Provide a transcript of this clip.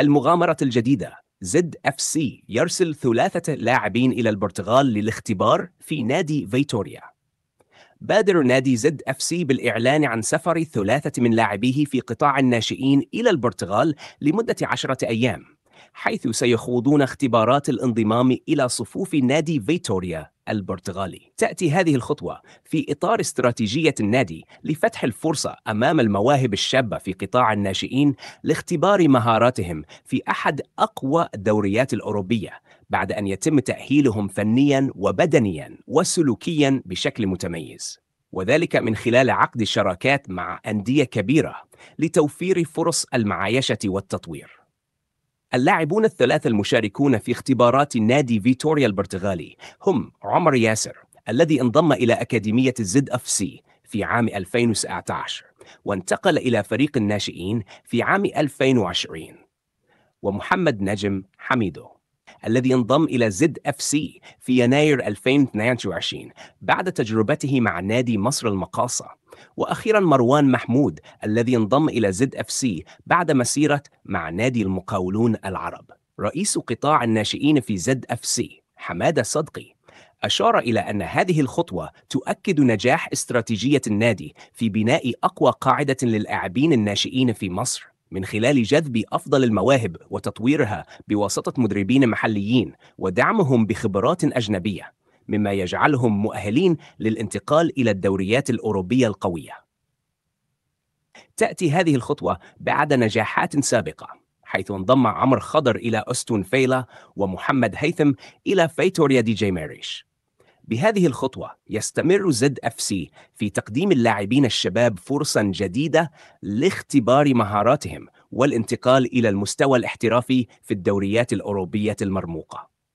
المغامرة الجديدة زد اف سي يرسل ثلاثة لاعبين إلى البرتغال للاختبار في نادي فيتوريا. بادر نادي زد اف سي بالإعلان عن سفر ثلاثة من لاعبيه في قطاع الناشئين إلى البرتغال لمدة عشرة أيام، حيث سيخوضون اختبارات الانضمام إلى صفوف نادي فيتوريا البرتغالي. تأتي هذه الخطوة في إطار استراتيجية النادي لفتح الفرصة أمام المواهب الشابة في قطاع الناشئين لاختبار مهاراتهم في أحد أقوى الدوريات الأوروبية بعد أن يتم تأهيلهم فنياً وبدنياً وسلوكياً بشكل متميز. وذلك من خلال عقد شراكات مع أندية كبيرة لتوفير فرص المعايشة والتطوير. اللاعبون الثلاثة المشاركون في اختبارات نادي فيتوريا البرتغالي هم عمر ياسر الذي انضم إلى أكاديمية الزد أف سي في عام 2019 وانتقل إلى فريق الناشئين في عام 2020 ومحمد نجم حميدو الذي انضم إلى زد اف سي في يناير 2022 بعد تجربته مع نادي مصر المقاصة وأخيرا مروان محمود الذي انضم إلى زد اف سي بعد مسيرة مع نادي المقاولون العرب رئيس قطاع الناشئين في زد اف سي حماده صدقي أشار إلى أن هذه الخطوة تؤكد نجاح استراتيجية النادي في بناء أقوى قاعدة للاعبين الناشئين في مصر من خلال جذب أفضل المواهب وتطويرها بواسطة مدربين محليين ودعمهم بخبرات أجنبية، مما يجعلهم مؤهلين للانتقال إلى الدوريات الأوروبية القوية. تأتي هذه الخطوة بعد نجاحات سابقة، حيث انضم عمر خضر إلى أستون فيلا ومحمد هيثم إلى فيتوريا دي جي ماريش. بهذه الخطوة يستمر زد اف سي في تقديم اللاعبين الشباب فرصا جديدة لاختبار مهاراتهم والانتقال إلى المستوى الاحترافي في الدوريات الأوروبية المرموقة.